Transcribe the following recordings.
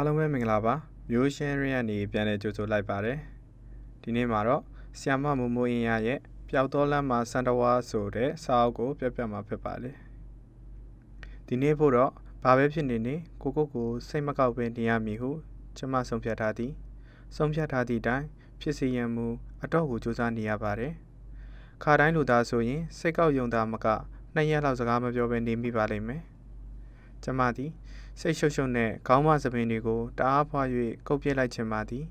အားလုံးပဲမင်္ဂလာပါမျိုးရှင်းရင်းကနေပြန်လည်ကြိုဆိုလိုက်ပါတယ်ဒီနေ့မှာတော့ဆီယမမိုမိုအင်ရရဲ့ပျောက်သောလမ်းမှာစန်တဝါဆိုတဲ့စာအုပ်ကိုပြပြမှာဖြစ်ပါလေဒီနေ့ဖို့တော့ဘာပဲဖြစ်နေနေကိုကိုကိုစိတ်မကောက်ပဲနေရမည်ဟု ကျမဆုံးဖြတ်ထားသည် ဆုံးဖြတ်ထားသည့်အတိုင်းဖြစ်စီရန်မူအတော့ကိုစူးစမ်းနေရပါတယ်ခါတိုင်းလူသားဆိုရင်စိတ်ကောက်ယုံတာမကနှစ်ရက်လောက်စကားမပြောဘဲနေမိပါလိမ့်မယ်ကျမသည်စိတ်ရှုပ်ရှုပ်နှင့်ခေါင်းမသပင်တွေကိုတအားဖွာ၍ကုပ်ပြစ်လိုက်ခြင်းပါသည်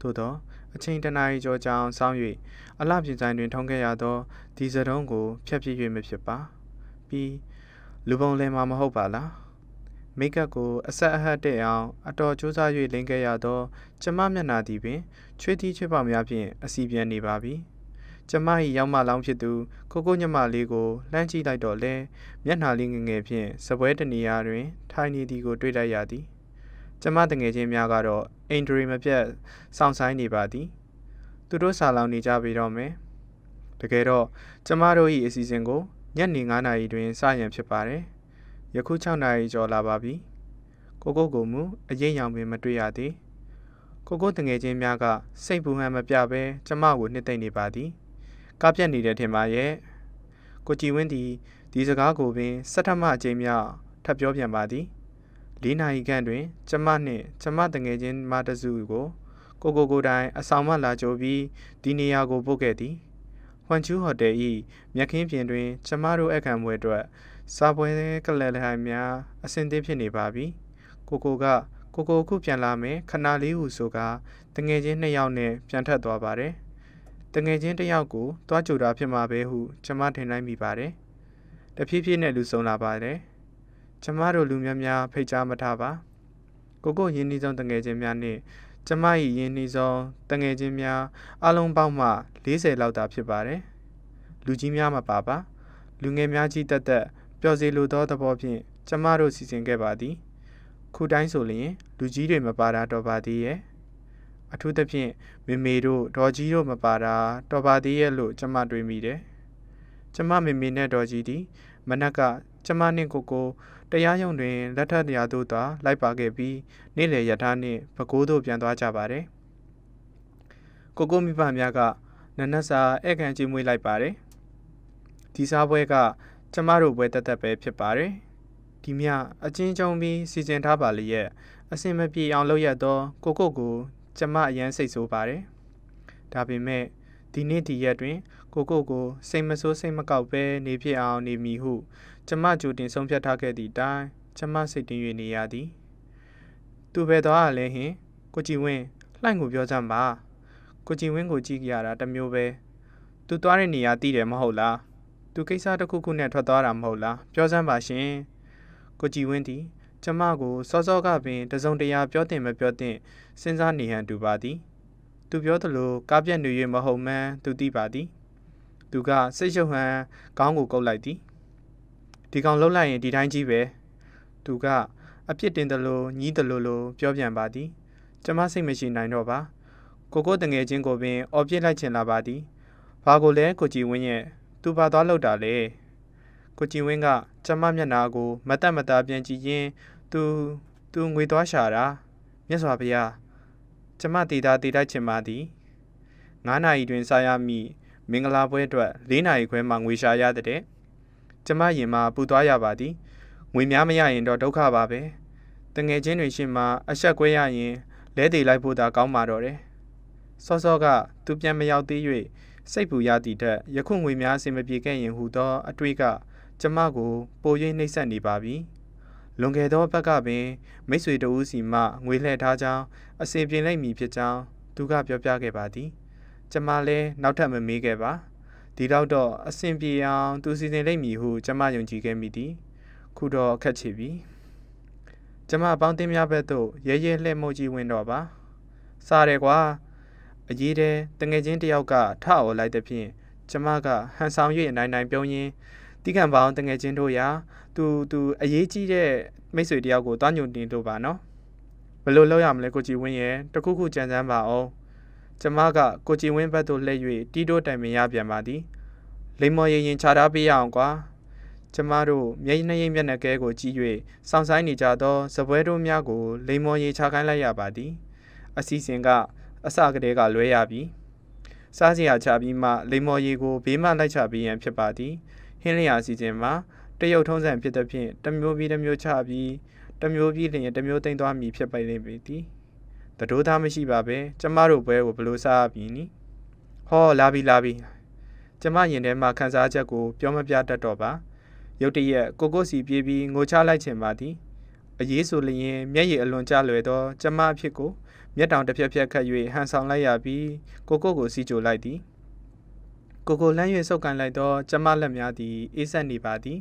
သို့သော အချိန်တနာရီကျော်ကြာအောင်စောင့်၍အလှပြင်ဆိုင်တွင် ထုံးခဲ့ရသောဒီစတုံးကိုဖျက်ပြစ်၍မဖြစ်ပါပြီးလူပုံလည်မှာမဟုတ်ပါလားမိတ်ကပ်ကိုအဆက်အဟတ်တဲ့အောင်အတော်ကြိုးစား၍လင်းခဲ့ရသောကျမမျက်နှာသည်ပင်ချွေးတီးချွေးပေါများဖြင့်အစီပြန်နေပါပြီကျမ၏ရောက်မလောင်းဖြစ်သူကိုကိုညမလေးကိုလှမ်းကြည့်လိုက်တော့လဲမျက်နှာလေးငငယ်ဖြင့်စပွဲတနေရာတွင် ထိုင်နေသည်ကို တွေ့လိုက်ရသည်ကျမတငယ်ချင်းများကတော့အင်ဒရီမပြတ်စောင့်ဆိုင်နေပါသည် သူတို့ဆာလောင်နေကြပြီတော့မယ်တကယ်တော့ကျမတို့၏အစီအစဉ်ကိုညနေ9နာရီတွင်စရန်ဖြစ်ပါတယ်ယခု6နာရီကျော်လာပါပြီကိုကိုကိုမူအရင်ရောင်ပင်မတွေ့ရသည်ကိုကိုတငယ်ချင်းများကစိတ်ပူဟန်မပြဘဲကျမကိုနှစ်သိမ့်နေပါသည်ကပြတ်နေတယ်ထင်ပါရဲ့ကိုကြည်ဝင်းသည်ဒီစကားကိုပင်စက်ထမအကြိမ်မြောက်ထပ်ပြောပြန်ပါသည်၄နာရီခန့်တွင် ကျမနှင့် ကျမတငယ်ချင်းမတစုကိုကိုကိုကိုတိုင်အဆောင်မှလာကြိုပြီးဒီနေရာကိုပို့ခဲ့သည်ဟွမ်ချူဟိုတယ်၏မြက်ခင်းပြင်တွင် ကျမတို့အခမ်းပွဲအတွက်စားပွဲကလလဟိုင်များအဆင်သင့်ဖြစ်နေပါပြီကိုကိုကကိုကိုခုပြန်လာမယ်ခဏလေးဟုဆိုကာတငယ်ချင်းနှစ်ယောက်နဲ့ပြန်ထပ်သွားပါတယ်။တငယ်ချင်းတစ်ယောက်ကိုတွားကြိုတာဖြစ်မှာပဲဟုကျွန်မထင်နိုင်မိပါတယ်။တဖြည်းဖြည်းနဲ့လူဆုံးလာပါတယ်။ကျွန်မတို့လူများများဖိတ်ကြားမထားပါ။ကိုကိုရင်းနှီးဆုံးတငယ်ချင်းများနဲ့ကျွန်မ၏ရင်းနှီးဆုံးတငယ်ချင်းများ အလုံးပေါင်းမှ40လောက်သာဖြစ်ပါတယ်။လူကြီးများမပါပါ။လူငယ်များကြီးတက်တက်ပျော်စေလိုသောသဘောဖြင့်ကျွန်မတို့စီစဉ်ခဲ့ပါသည်။ခုတိုင်းဆိုလျင် လူကြီးတွေမပါတာတော့ပါသေးရဲ့။အထူးသဖြင့်မေမေတို့ဒေါ်ကြီးတို့မပါတာတော်ပါသေးရဲ့လို့ကျမတွေးမိတယ်။ကျမမေမေနဲ့ဒေါ်ကြီးသည်မနက်ကကျမနှင့်ကိုကို တရားရုံတွင်လက်ထပ်တရားတို့သာလိုက်ပါခဲ့ပြီးနေ့လယ်ရထားနှင့်ပကိုးတို့ပြန်သွားကြပါတယ်။ကိုကိုမိဘများက နနက်စာဧကန်ကြီးမွေးလိုက်ပါတယ်။ဒီစားပွဲက ကျမတို့ပွဲတက်တက်ပဲဖြစ်ပါတယ်။ဒီမြအချင်းချင်းပြီးစီစဉ်ထားပါလျက်အစင်မပြေအောင်လုပ်ရသောကိုကိုကိုကျမအရန်စိတ်ဆိုးပါတယ်။ဒါပေမဲ့ဒီနေ့ဒီရက်တွင် ကိုကိုကိုစိတ်မဆိုးစိတ်မကောက်ပဲနေဖြစ်အောင်နေမိဟုကျမကြိုတင်ဆုံးဖြတ်ထားခဲ့သည့်အတိုင်းကျမစိတ်တင်၍နေရသည်။သူပဲသွားရလဲဟင်ကိုကြည်ဝင်းလှိုင်ကိုပြောစမ်းပါကိုကြည်ဝင်းကိုကြည့်ကြရတာတမျိုးပဲသူသွားတဲ့နေရာတည်တယ်မဟုတ်လားသူကိစ္စတစ်ခုခုနဲ့ထွက်သွားတာမဟုတ်လားပြောစမ်းပါရှင်ကိုကြည်ဝင်းသည်ကျမကိုစောစောကပင်တစုံတရာပြောတင်မပြောတင်စဉ်းစားနေဟန်တူပါသည်သူပြောသလိုကားပြတ်နေ၍မဟုတ်မှန်းသူသိပါသည် သူကစိတ်ရှုပ်ဟန်ခေါင်းကိုကုပ်လိုက်သည်ဒီကောင်လှုပ်လိုက်ရင်ဒီတိုင်းကြီးပဲသူကအပြစ်တင်တယ်လို့ညီးတယ်လို့လို့ပြောပြန်ပါသည် ကျမစိတ်မရှိနိုင်တော့ပါ ကိုကိုတငယ်ချင်းကိုပင်အော်ပြစ်လိုက်ချင်လာပါသည်ဘာကိုလဲကိုကြည်ဝင်းရဲ့သူဘာသွားလောက်တာလဲကိုကြည်ဝင်းကကျမမျက်နာကို မတက်မတာပြန်ကြည့်ရင်းသူသူငွေသွားရှာတာမြတ်စွာဘုရားကျမတည်တာတည်တိုက်ချင်ပါသည်9နာရီတွင်စားရမည်မင်္ဂလာပွဲအတွက်၄နာရီခွဲမှငွေရှာရတဲ့ကျမရင်မှာပူသွားရပါသည်ငွေများမရရင်တော့ဒုက္ခပါပဲတငယ်ချင်းတွေရှင်မှာအဆက်ကွဲရရင်လဲတည်လိုက်ဖို့သာကောင်းပါတော့တယ်စောစောကသူပြန်မရောက်သေး၍စိတ်ပူရသည့်ထက်ယခုငွေများအစင်မပြေခဲ့ရင်ဟူသောအတွေ့ကကျမကိုပို၍နှိပ်စက်နေပါပြီလွန်ခဲ့သောဘက်ကပင်မိတ်ဆွေတဦးစီမှငွေလှည့်ထားကြောင်းအစဉ်ပြေလိုက်မည်ဖြစ်ကြောင်းသူကပြောပြခဲ့ပါသည်ကျမလည်းနောက်ထပ်မမေးခဲ့ပါဒီတော့တော့အစဉ်ပြေအောင်သူစီစဉ်လိုက်မည်ဟုကျမယုံကြည်ခဲ့မိသည် ခုတော့အခက်ချပြီကျမပေါင်းတင်များဘက်သို့ရဲရဲလှဲ့မှုကြီးဝင်တော့ပါ စားတယ်ကွာအကြီးတဲ့တငယ်ချင်းတယောက်ကထအော်လိုက်တဲ့ဖြင့်ကျမကဟန်ဆောင်၍အနိုင်နိုင်ပြုံးရင်းတိကံပေါင်းတငယ်ချင်းတို့ရာသူသူအရေးကြီးတဲ့မိတ်ဆွေတယောက်ကိုတွားညွန်တင်တို့ပါနော်ဘယ်လိုလုပ်ရမလဲကိုကြည်ဝင်းရဲ့တခုခုကြံစမ်းပါအောင်ကျမကကိုကြည်ဝင်းဘက်သို့လှည့်၍တီးတို့တိုင်ပင်ရပြန်ပါသည်လိမ္မော်ရင်ရင်ခြားထားပေးရအောင်ကွာကျမတို့မျက်နှာရိပ်မျက်နှာကဲကိုကြည့်၍စောင့်ဆိုင်နေကြသောဇပွဲတို့များကိုလိမ္မော်ရေချခိုင်းလိုက်ရပါသည်အစီစဉ်က အစကတည်းကလွဲရပြီစားစရာချပြီးမှလိမ္မော်ရေကိုဘေးမှလိုက်ချပေးရန်ဖြစ်ပါသည်ဟင်းလျာစီစဉ်မှာတရုတ်ထုံးစံဖြစ်သဖြင့်တမျိုးပြီးတမျိုးချပြီးတမျိုးပြီးလျင်တမျိုးသိမ့်သွားမည်ဖြစ်ပိုင်လိမ့်မည်သည်တတိုးသားမရှိပါပဲကျမတို့ဘွဲကိုဘလို့စားပြီနီဟောလာပြီလာပြီကျမရင်ထဲမှာခန်းစားချက်ကို ပြောမပြတတ်တော့ပါရုတ်တရက်ကိုကိုစီပြေးပြီးငိုချလိုက်ချင်ပါသည်အရေးဆိုလျင်မျက်ရည်အလွန်ကျလွယ်သောကျမအဖြစ်ကိုမျက်တောင်တစ်ဖက်ဖက်ခတ်၍ဟန်ဆောင်လိုက်ရပြီးကိုကိုကိုစီကြိုလိုက်သည်ကိုကိုလှမ်း၍ဆုပ်ကန်လိုက်တော့ကျမလက်များသည်အေးဆက်နေပါသည်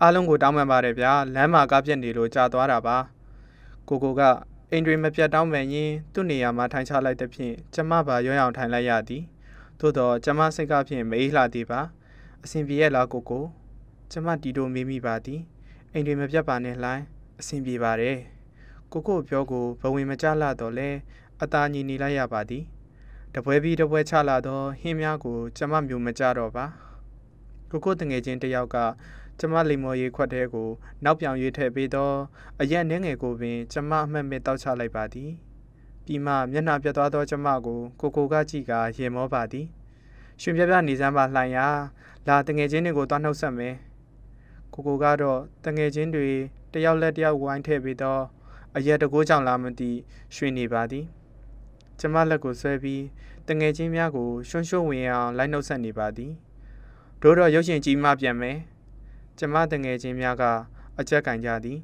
အားလုံးကိုတောင်းပန်ပါတယ်ဗျာလမ်းမှာကားပြက်နေလို့ကြာသွားတာပါကိုကိုကအိမ်တွင်မပြတ်တောင်းပန်ရင်းသူ့နေရာမှာထိုင်ချလိုက်သဖြင့်ကျမပါရောရောင်ထိုင်လိုက်ရသည်သို့တော့ကျမစိတ်ကဖြင့်မအေးလှသေးပါအဆင်ပြေရဲ့လားကိုကိုကျမတီတိုမေးမိပါသည်အိမ်တွင်မပြတ်ပါနဲ့လှိုင်းအဆင်ပြေပါတယ်ကိုကိုပြောကိုဘဝင်မကြလာတော့လဲအသာညီနေလိုက်ရပါသည်တပွဲပြီးတပွဲချလာတော့ဟင်းများကိုကျမမျိုးမကြတော့ပါကိုကိုတငယ်ချင်းတယောက်ကကျမလိမ္မော်ရေခွက်တဲကိုနောက်ပြောင်ရွေးထည့်ပေးတော့အရက်နှင်းငယ်ကိုပင်ကျမအမှတ်မဲ့တောက်ချလိုက်ပါသည်ပြီးမှမျက်နှာပြတ်သွားသောကျမကိုကိုကိုကကြည့်ကာရင်မောပါသည် ရှင်ပြပြနေစမ်းပါလှိုင်ရလာတငယ်ချင်းတွေကိုသွားနှုတ်ဆက်မယ်ကိုကိုကတော့တငယ်ချင်းတွေတယောက်လက်တယောက်ဝိုင်းထည့်ပြီးတော့အရက်တကိုးကြောင့်လာမသိရွှင်နေပါသည်ကျမလက်ကိုဆွဲပြီးတငယ်ချင်းများကိုရှွန်းရှွန်းဝင်အောင်လိုက်နှုတ်ဆက်နေပါသည် တို့တော့ရုပ်ရှင်ကြီးမှပြန်မယ်ကျမတငယ်ချင်းများကအကြက်ကင်ကြသည်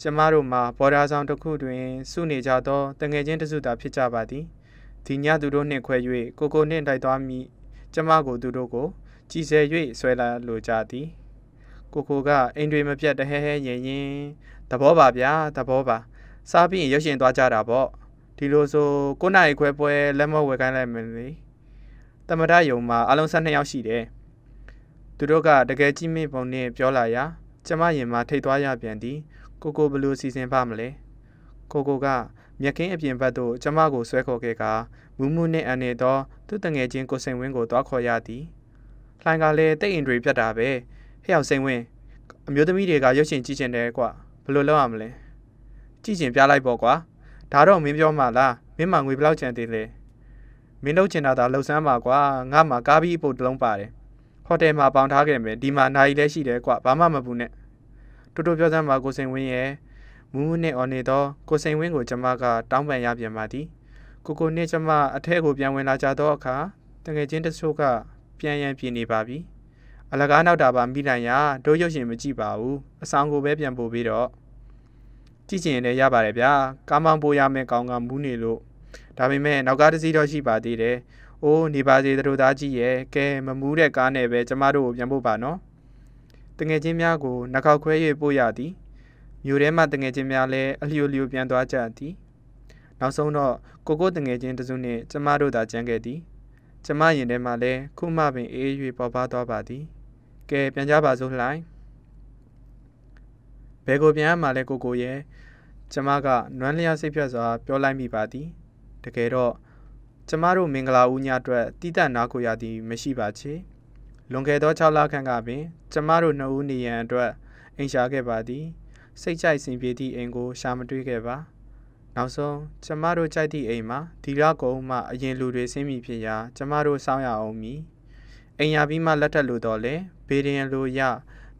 ကျမတို့မှာဘော်ဒါဆောင်တစ်ခုတွင်စုနေကြသောတငယ်ချင်းတစုတာဖြစ်ကြပါသည်ဒီညသူတို့နှင့်ခွဲ၍ကိုကိုနှင့်တိုက်သွားမိကျမကိုသူတို့ကိုကြည်ဆဲ၍ဆွဲလာလိုကြသည်ကိုကိုကအိမ်တွေမပြတ်တဟဲဟဲရင်ရင်သဘောပါဗျာသဘောပါ စားပြီးရင်ရုပ်ရှင်သွားကြတာပေါ့ဒီလိုဆို9နာရီခွဲပွဲလက်မော့ဝယ်ခိုင်းလိုက်မယ်လေတမထယုံမှာ အလုံး12ယောက်ရှိတယ်သူတို့ကတကယ်ကြီးမိပုံနဲ့ပြောလာရာကျမရင်မှာထိတ်သွားရပြန်သည်ကိုကိုဘလို့စီစဉ်ပါမလဲကိုကိုကမြက်ကင်းအပြင်ဘက်သို့ကျမကိုဆွဲခေါ်ခဲ့ကမူးမူးနဲ့အန်နေသောသူ့တငယ်ချင်းကိုစိန်ဝင်းကိုတွားခေါ်ရသည်လှိုင်ကလည်းတိတ်အင်တွေပြတ်တာပဲဟဲ့အောင်စိန်ဝင်းအမျိုးသမီးတွေကရုပ်ရှင်ကြည့်ချင်တယ်ကွာဘလို့လောက်ရမလဲကြည့်ချင်ပြလိုက်ပေါ့ကွာဒါတော့မင်းပြောမှလားမင်းမှငွေဘယ်လောက်ချန်သေးလဲမင်းတို့ချင်တာဒါလှုပ်ဆန်းပါကွာငါမှကားပြီးအဖို့တလုံးပါတယ်ဟိုတယ်မှာပေါင်ထားခဲ့မယ်ဒီမှာနိုင်လည်းရှိတယ်ကွာဘာမှမပူနဲ့တူတူပြောစမ်းပါကိုစိန်ဝင်းရဲ့မူးနဲ့အော်နေတော့ကိုစိန်ဝင်းကိုကျမက တောင်းပန်ရပြန်ပါသည်ကိုကိုနဲ့ကျမအထက်ကိုပြန်ဝင်လာကြတော့အခါတငယ်ချင်းတချို့ကပြန်ရန်ပြင်နေပါပြီအလကားနောက်တာပါမိနိုင်ရတို့ရုပ်ရှင်မကြည့်ပါဘူးအဆောင်ကိုပဲပြန်ပို့ပြီးတော့ကြည့်ချင်ရင်လည်းရပါတယ်ဗျာကားမောင်းပိုးရမယ်ကောင်းကမူးနေလို့ဒါပေမဲ့နောက်ကတစ်စီးတော့ရှိပါသေးတယ်။အိုးနေပါစေတို့သားကြီးရဲ့ကဲမမူးတဲ့ကားနဲ့ပဲကျမတို့ကိုပြန်ဖို့ပါနော်။တငယ်ချင်းများကိုနှောက်ခွဲ၍ပို့ရသည်။မြို့ထဲမှတငယ်ချင်းများလည်းအလျိုလျိုပြန်သွားကြသည်။နောက်ဆုံးတော့ကိုကိုတငယ်ချင်းတစုနှင့်ကျမတို့သာကြံခဲ့သည်။ကျမရင်ထဲမှာလည်းခုမှပင်အေး၍ပေါ်ပါသွားပါသည်။ကဲပြန်ကြပါစို့လှိုင်း။ဘယ်ကိုပြန်ရမှာလဲကိုကိုရဲ့။ကျမကနွမ်းလျားစိတ်ဖြတ်စွာပြောလိုက်မိပါသည်တကယ်တော့ကျမတို့မင်္ဂလာဦးညအတွက်တည်တံ့နားကိုရသည် မရှိပါချေလွန်ခဲ့သော6လခန့်ကပင် ကျမတို့နှစ်ဦးနေရန်အတွက်အိမ်ရှာခဲ့ပါသည် စိတ်ကြိုက်စင်ပြေသည့်အိမ်ကို ရှာမတွေ့ခဲ့ပါနောက်ဆုံးကျမတို့ကြိုက်သည့်အိမ်မှာဒီရကုံမှအရင်လူတွေဆင်းမိဖြစ်ရာကျမတို့စောင့်ရအောင်မည်အိမ်ရပြီးမှလက်ထက်လိုတော့လေဘေးရင်လိုရ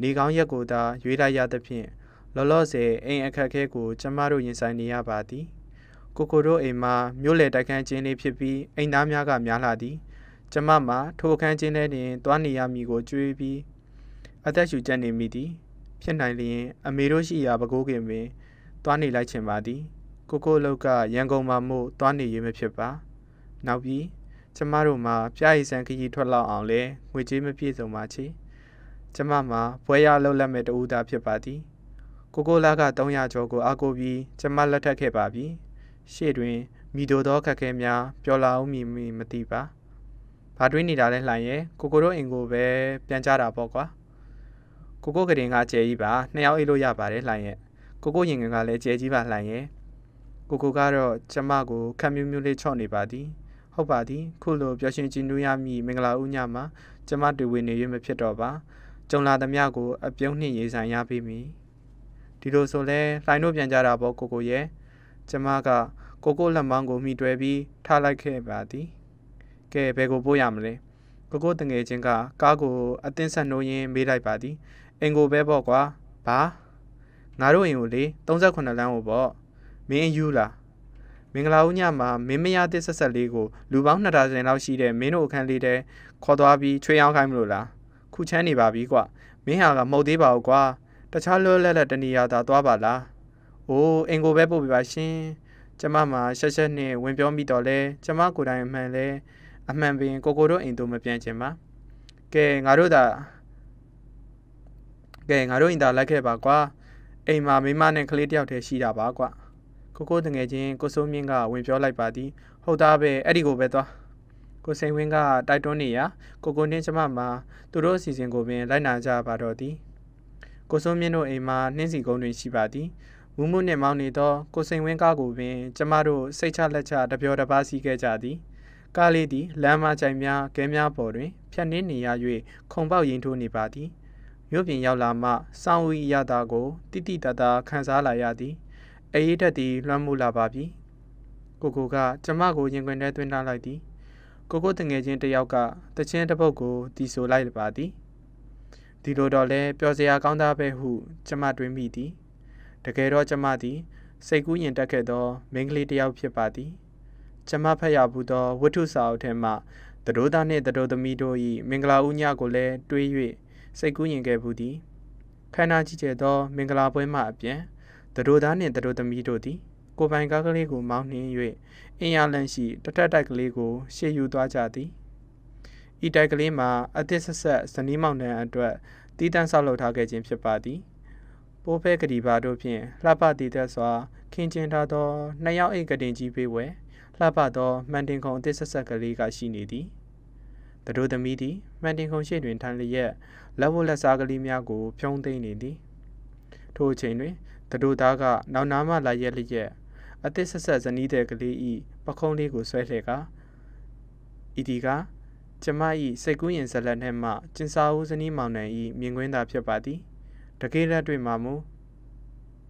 နေကောင်းရက်ကိုသာရွေးလိုက်ရသဖြင့်လောလောဆယ်အိမ်အခက်ခဲကိုကျမတို့ရင်ဆိုင်နေရပါသည်ကိုကိုတို့အိမ်မှာမြို့လေတိုက်ခန်းချင်းလေးဖြစ်ပြီးအိမ်သားများကများလာသည် ကျမမှာထိုအခန်းချင်းထဲတွင်သွားနေရမည်ကိုကြွေးပြီးအသက်ရှူကျနေမိသည် ဖြစ်နိုင်လျင် အမေတို့ရှိရာပကိုးကင်ပင်သွားနေလိုက်ချင်ပါသည် ကိုကိုလောက်က ရန်ကုန်မှာမို့သွားနေရမဖြစ်ပါ နောက်ပြီးကျမတို့မှာပြားရည်ဆန်ခကြီးထွက်လောက်အောင်လဲငွေကြေးမပြည့်စုံပါချေကျမမှာဘွဲရလောက်လက်မဲ့တူတာဖြစ်ပါသည်ကိုကိုလာက300ကျော်ကိုအားကိုးပြီးကျမလက်ထပ်ခဲ့ပါပြီ။ရှေ့တွင်မိတို့သော ခက်ခဲများပျော်လာအောင်မီမီမသိပါ။ဘာတွင်းနေတာလဲလှိုင်ရဲ့ကိုကိုတို့အိမ်ကိုပဲပြန်ကြတာပေါ့ကွာ။ကိုကိုကရင်ကကျဲကြီးပါနှစ်ယောက်အိတ်လို့ရပါတယ်လှိုင်ရဲ့။ကိုကိုရင်ကလည်းကျဲကြီးပါလှိုင်ရဲ့။ကိုကိုကတော့ကျမကိုခက်မြူးမြူးလေးချော့နေပါသည်။ဟုတ်ပါသည်ခုလိုပျော်ရွှင်ကြည်နူးရမည်မင်္ဂလာဥညမှာကျမတွေ့ဝင်နေရမဖြစ်တော့ပါ။ကြုံလာသမျှကိုအပြုံးနှင့်ရေဆိုင်ရပြီမည်။ဒီလိုဆိုလဲလှိုင်းတို့ပြန်ကြတာပေါ့ကိုကိုရဲ့ကျမကကိုကိုလက်မောင်းကိုမိတွဲပြီး ထားလိုက်ခဲ့ပါသည်ကဲဘယ်ကိုပို့ရမလဲကိုကိုတငယ်ချင်းကကားကိုအသင်းဆက်နှိုးရင်းမေးလိုက်ပါသည်အင်ကိုပဲပေါ့ကွာဘာငါတို့အိမ်ကိုလေ38လမ်းကိုပေါ့မင်းယူလားမင်္ဂလာဦးညမှာမင်းမရသစ်ဆက်ဆက်လေးကိုလူပေါင်း2000လောက်ရှိတဲ့မင်းတို့အခန်းလေးတဲခေါ်သွားပြီးချွေအောင်ခိုင်းမလို့လားခုချမ်းနေပါပြီကွာမင်းဟာကမဟုတ်သေးပါဘူးကွာတခြားလွတ်လပ်တဲ့တနေရာသာသွားပါလား။အိုးအင်ကိုပဲပို့ပြပါရှင်။ကျမမှာရှက်ရှက်နဲ့ဝင်ပြောမိတော့လဲကျမကိုယ်တိုင်အမှန်လဲအမှန်ပင်ကိုကိုတို့အိမ်တို့မပြန်ချင်ပါ။ကဲငါတို့သာကဲငါတို့အိမ်သာလိုက်ခဲ့ပါကွာ။အိမ်မှာမိမနဲ့ကလေးတယောက်တည်းရှိတာပါကွာ။ကိုကိုတငယ်ချင်းကိုစိုးမြင့်က ဝင်ပြောလိုက်ပါသည်။ဟုတ်သားပဲအဲ့ဒီကိုပဲသွား။ကိုစိန်ဝင်းကတိုက်တွန်းနေရာကိုကိုနှင်းကျမမှာသူတို့အစီအစဉ်ကိုပင်လိုက်နာကြပါတော့သည်ကိုစိုးမြင့်တို့အိမ်မှာနှင်းစီကုန်းတွင်ရှိပါသည်မူးမှုနှင့်မောင်းနေသောကိုစိန်ဝင်းကားကိုပင် ကျမတို့စိတ်ချလက်ချတပြောတပါးစီးခဲ့ကြသည်ကားလေးသည်လမ်းမကြိုင်များ၊ကဲများပေါ်တွင် ဖြတ်နှင်းနေရ၍ခုံပေါက်ရင်ထိုးနေပါသည်မြို့ပြင်ရောက်လာမှစောင်းဝီရတာကိုတိတိတတခံစားလာရသည်အေးတက်သည်လွှမ်းမိုးလာပါပြီကိုကိုကကျမကိုရင်ခွင်ထဲသွင်းထားလိုက်သည် ကိုကိုတငယ်ချင်းတစ်ယောက်ကတခြင်းတစ်ပုတ်ကိုတီဆိုလိုက်ပါသည်ဒီလိုတော့လဲပျော်စရာကောင်းသားပဲဟုကျမတွင်မိသည်တကယ်တော့ကျမသည် စိတ်ကူးယဉ်တက်ခဲ့သောမိန်းကလေးတစ်ယောက်ဖြစ်ပါသည်ကျမဖတ်ရဘူးသောဝတ္ထုစာအုပ်ထဲမှတရိုးသားနှင့်တရိုးသမီးတို့၏မင်္ဂလာဥညကိုလည်းတွေး၍စိတ်ကူးယဉ်ခဲ့ဘူးသည်ခန္ဓာကြည့်ကျသောမင်္ဂလာပွဲမှအပြင်တရိုးသားနှင့်တရိုးသမီးတို့သည် ကိုပိုင်ကားကလေးကိုမောင်းနှင်၍အင်ယာလန်ရှိတထက်တိုက်ကလေးကိုရှေ့ယူသွားကြသည်ဤတိုက်ကလေးမှာအသစ်ဆက်ဆက်ဇနီးမောင်နှံအတွက်တည်တံ့ဆောက်လုပ်ထားခဲ့ခြင်းဖြစ်ပါသည်ပိုးဖဲကတိပါတို့ဖြင့်လှပတည်သက်စွာခင်းကျင်းထားသောနှစ်ယောက်အိတ်ကတင်ကြီးပေးဝဲလှပသောမန်တင်ခုံအသစ်ဆက်ဆက်ကလေးကရှိနေသည်တတို့သမီးသည်မန်တင်ခုံရှိတွင်ထိုင်လျက်လက်ဝတ်လက်စားကလေးများကိုဖြုံးသိမ်းနေသည် ထိုအချိန်တွင်တတို့သားကနောက်နားမှလာရက်လျက်အသစ်ဆက်ဆက်ဇနီးတဲ့ကလေးဤပခုံးလေးကိုဆွဲလှဲကဤဒီကကျမ၏စိတ်ကူးရင်ဇလက်နှင့်မှကျင်စာဦးဇနီးမောင်နှံ၏မြင်ကွင်းသာဖြစ်ပါသည်တကယ်လက်တွေ့မှာမူ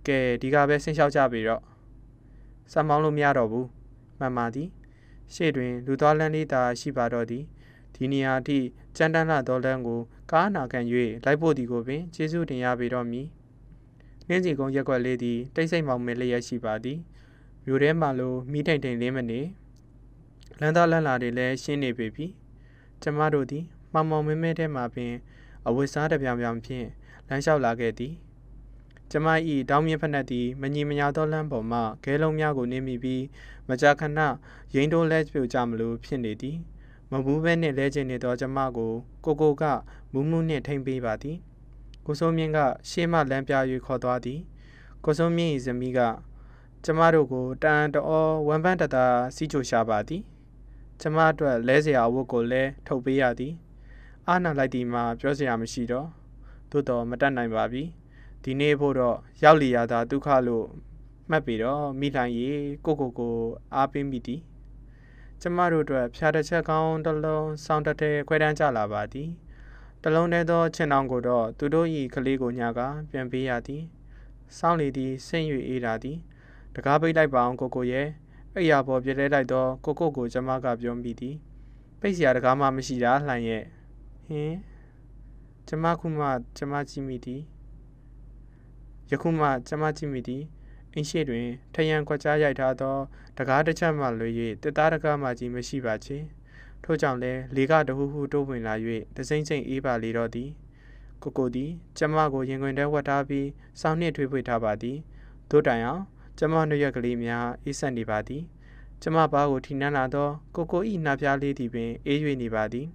ကဲဒီကပဲဆင်းလျှောက်ကြပြီတော့စမောင်းလို့မရတော့ဘူးမှန်ပါသည်ရှေ့တွင် လူသွားလမ်းလေးသာရှိပါတော့သည်ဒီနေရာအထိကြမ်းတမ်းလာသောလမ်းကို ကားနာခံ၍လိုက်ဖို့သည်ကိုပင်ကျေးဇူးတင်ရပေတော့မည်နှင်းစီကုန်းရက်ွက်လေးသည် တိတ်ဆိတ်မောင်မဲလျက်ရှိပါသည်မြို့ထဲမှာလိုမိထိုင်ထိုင်လင်းမနေလမ်းသားလမ်းလာတွေလည်းရှင်းနေပေပြီ။ကျမတို့သည်မှောင်မှောင်မဲမဲထဲမှပင်အဝတ်စားတပြောင်ပြောင်ဖြင့်လမ်းလျှောက်လာခဲ့သည်ကျမ၏တောင်းမြင့်ဖက်နှက်သည်မညီမညာသောလမ်းပေါ်မှဂဲလုံးများကိုနင်းမိပြီးမကြာခဏရိန်တိုးလဲပြိုကြမလို့ဖြစ်နေသည်မဘူးဘဲနှင့်လဲကျင်နေသောကျမကိုကိုကိုကမူးမူးနှင့်ထိမ့်ပေးပါသည်ကိုစိုးမြင့်ကရှေ့မှလမ်းပြ၍ခေါ်သွားသည်ကိုစိုးမြင့်၏ဇမီးကကျမတို့ကိုတန်တော်ဝမ်ပန်းတတာစီချိုရှာပါသည်ကျမအတွက်လဲเสียအဝတ်ကိုလည်းထုတ်ပေးရသည်အာနာလိုက်ဒီမှာပြောเสียမရှိတော့သို့တော်မတတ်နိုင်ပါပြီဒီနေ့ဖို့တော့ရောက်လျာသာဒုက္ခလို့မှတ်ပြီးတော့မိလှိုင်းရေကိုကိုကိုအားပေးမိသည်ကျမတို့အတွက်ဖျားတစ်ချက်ကောင်းတစ်လုံးစောင်းတစ်ထဲခွဲတန်းကြလာပါသည် တလုံးတည်းသောချင်းတောင်ကိုတော့သူတို့၏ကလေးကိုညာကပြန်ပေးရသည်စောင်းလေသည်ဆင်း၍အေးလာသည် တကားပိတ်လိုက်ပါအောင်ကိုကိုရဲ့ပိတ်ရပေါ်ပြလဲလိုက်တော့ကိုကိုကိုကျမကပြောမိသည်ပိတ်စရာတကားမှမရှိတာလှန်ရဲ့ဟင်ကျမခုမှကျမကြည့်မိသည်ယခုမှကျမကြည့်မိသည်အင်းရှိတွင်ထယံကွက်ကြားရိုက်ထားသောတကားတစ်ချက်မှလွေ၍တစ်သားတကားမှကြီးမရှိပါချေထို့ကြောင့်လည်းလေကတဟူးဟူးတိုးဝင်လာ၍တစိမ့်စိမ့်အေးပါလေတော့သည် ကိုကိုသည်ကျမကိုရင်ခွင်ထဲဝတ်ထားပြီးစောင်းနှင့်ထွေးဖွေထားပါသည်တို့တိုင်အောင်ကျမနှုတ်ရက်ကလေးများအေးဆက်နေပါသည် ကျမပါကိုထီနန်းလာသောကိုကိုဤနှာပြားလေးသည်ပင် အေး၍နေပါသည်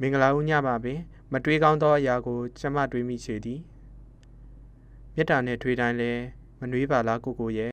မင်္ဂလာဦးညပါပင် မတွေးကောင်းသောအရာကို ကျမတွေးမိချေသည်မြတ်တာနှင့်ထွေးတိုင်းလဲမနှွေးပါလားကိုကိုရဲ့